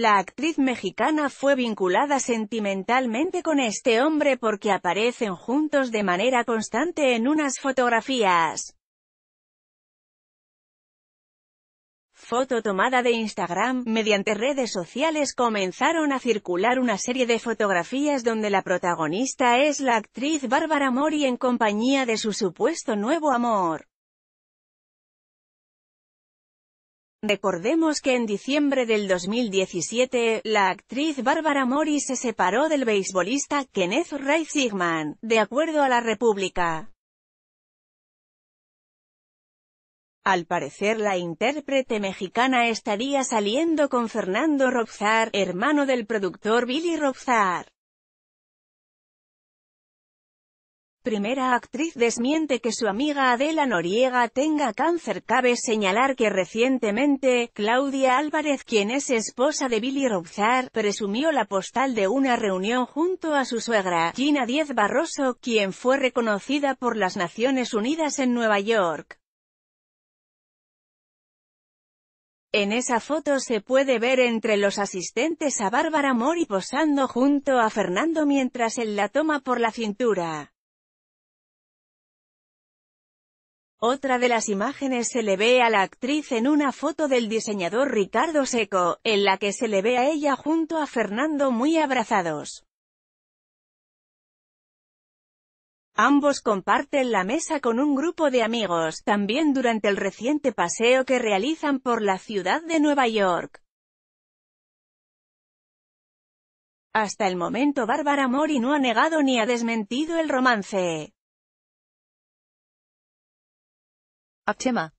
La actriz mexicana fue vinculada sentimentalmente con este hombre porque aparecen juntos de manera constante en unas fotografías. Foto tomada de Instagram, mediante redes sociales comenzaron a circular una serie de fotografías donde la protagonista es la actriz Bárbara Mori en compañía de su supuesto nuevo amor. Recordemos que en diciembre del 2017, la actriz Bárbara Mori se separó del beisbolista Kenneth Ray Sigman, de acuerdo a la República. Al parecer la intérprete mexicana estaría saliendo con Fernando Robzar, hermano del productor Billy Robzar. Primera actriz desmiente que su amiga Adela Noriega tenga cáncer. Cabe señalar que recientemente, Claudia Álvarez, quien es esposa de Billy Robzar, presumió la postal de una reunión junto a su suegra, Gina Diez Barroso, quien fue reconocida por las Naciones Unidas en Nueva York. En esa foto se puede ver entre los asistentes a Bárbara Mori posando junto a Fernando mientras él la toma por la cintura. Otra de las imágenes se le ve a la actriz en una foto del diseñador Ricardo Seco, en la que se le ve a ella junto a Fernando muy abrazados. Ambos comparten la mesa con un grupo de amigos, también durante el reciente paseo que realizan por la ciudad de Nueva York. Hasta el momento Bárbara Mori no ha negado ni ha desmentido el romance. Optima.